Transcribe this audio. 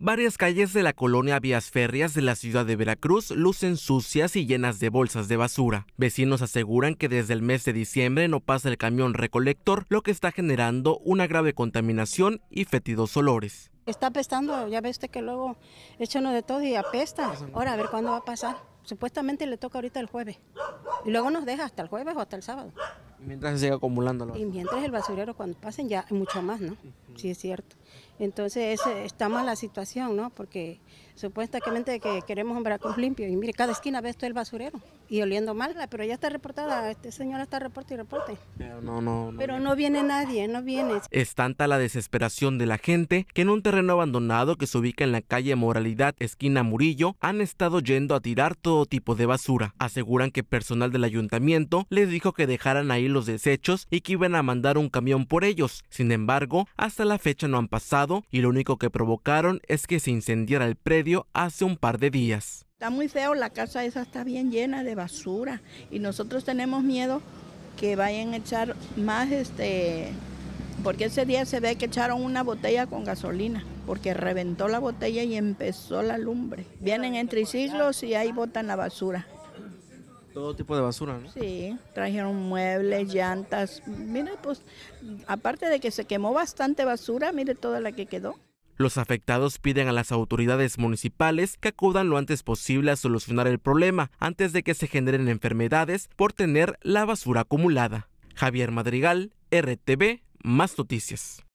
Varias calles de la colonia Vías Férreas de la ciudad de Veracruz lucen sucias y llenas de bolsas de basura. Vecinos aseguran que desde el mes de diciembre no pasa el camión recolector, lo que está generando una grave contaminación y fétidos olores. Está apestando, ya ves que luego echa uno de todo y apesta. Ahora a ver cuándo va a pasar. Supuestamente le toca ahorita el jueves. Y luego nos deja hasta el jueves o hasta el sábado. mientras se sigue acumulando. Y mientras el basurero cuando pasen ya hay mucho más, ¿no? Sí, es cierto. Entonces está mala la situación, ¿no? Porque supuestamente que queremos un Veracruz limpio y mire, cada esquina ve todo el basurero y oliendo mal, pero ya está reportada, este señor está reporte y reporte. Pero no, pero no viene nadie, no viene. Es tanta la desesperación de la gente que en un terreno abandonado que se ubica en la calle Moralidad, esquina Murillo, han estado yendo a tirar todo tipo de basura. Aseguran que personal del ayuntamiento les dijo que dejaran ahí los desechos y que iban a mandar un camión por ellos. Sin embargo, hasta la fecha no han pasado y lo único que provocaron es que se incendiara el predio hace un par de días. Está muy feo, la casa esa está bien llena de basura y nosotros tenemos miedo que vayan a echar más este porque ese día se ve que echaron una botella con gasolina, porque reventó la botella y empezó la lumbre. Vienen entre siglos y ahí botan la basura. Todo tipo de basura, ¿no? Sí, trajeron muebles, llantas. Mire, pues, aparte de que se quemó bastante basura, mire toda la que quedó. Los afectados piden a las autoridades municipales que acudan lo antes posible a solucionar el problema antes de que se generen enfermedades por tener la basura acumulada. Javier Madrigal, RTV, más noticias.